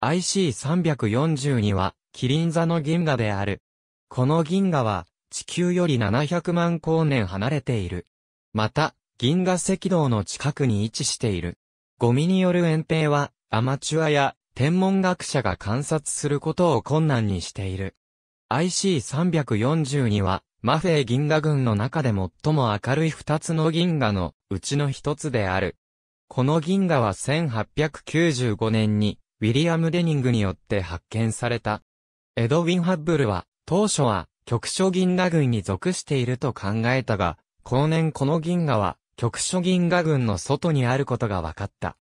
IC342 は、キリン座の銀河である。この銀河は、地球より700万光年離れている。また、銀河赤道の近くに位置している。ゴミによる遠平は、アマチュアや天文学者が観察することを困難にしている。IC342 は、マフェイ銀河群の中で最も明るい二つの銀河のうちの一つである。この銀河は1895年にウィリアム・デニングによって発見された。エドウィン・ハッブルは、当初は、局所銀河群に属していると考えたが、後年この銀河は、局所銀河群の外にあることが分かった。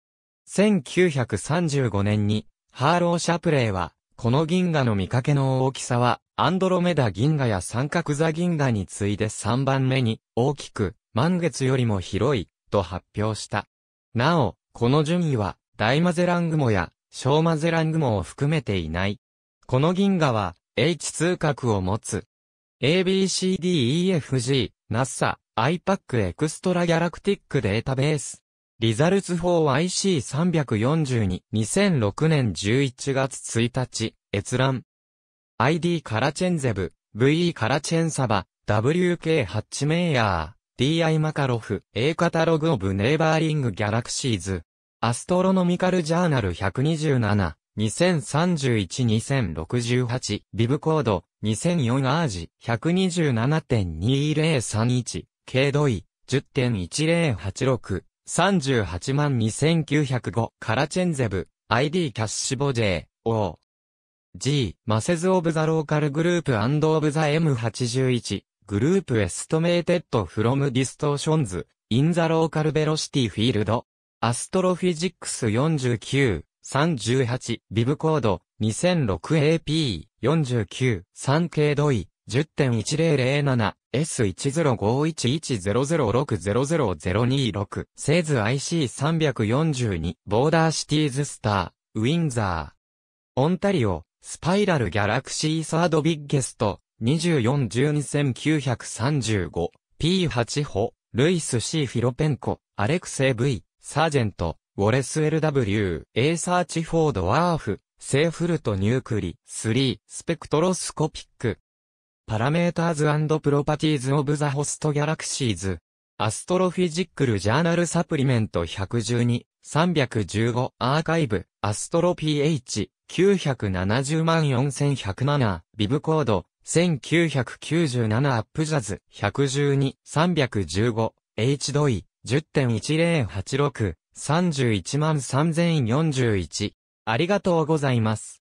1935年に、ハーロー・シャプレイは、この銀河の見かけの大きさは、アンドロメダ銀河や三角座銀河に次いで3番目に大きく、満月よりも広い、と発表した。なお、この順位は、ダイマゼラングモやショーマゼラン雲を含めていない。この銀河は H2 角を持つ。ABCDEFG、NASA、IPAC エクストラギャラクティックデータベース。リザルツ 4IC342 2006年11月1日、閲覧。ID カラチェンゼブ、VE カラチェンサバ、WK ハッチメイヤー、DI マカロフ、A カタログオブネイバーリングギャラクシーズ。アストロノミカルジャーナル127、2031-2068、ビブコード、2004アージ、127.2031、軽ドイ10.1086、38万2905、カラチェンゼブ、ID キャッシュボジェ、O。G、マセズ・オブ・ザ・ローカル・グループ・アンド・オブ・ザ・ M81、グループ・エストメイテッド・フロム・ディストーションズ、イン・ザ・ローカル・ベロシティ・フィールド、アストロフィジックス49、318、ビブコード、2006AP、49、3系土位、10.1007、s 1 0 5 1 1 0 0 6 0 0 0 2 6セーズ IC342、ボーダーシティーズスター、ウィンザー。オンタリオ、スパイラルギャラクシーサードビッゲスト、24-12935、P8 歩、ルイス C フィロペンコ、アレクセイ V、サージェント、ウォレス LW、エーサーチフォードワーフ、セーフルトニュークリ、3、スペクトロスコピック。パラメーターズプロパティーズオブザホストギャラクシーズ。アストロフィジックルジャーナルサプリメント112、315、アーカイブ、アストロ PH、970万4107、ビブコード、1997アップジャズ、112、315、H ドイ。10.1086、313041。ありがとうございます。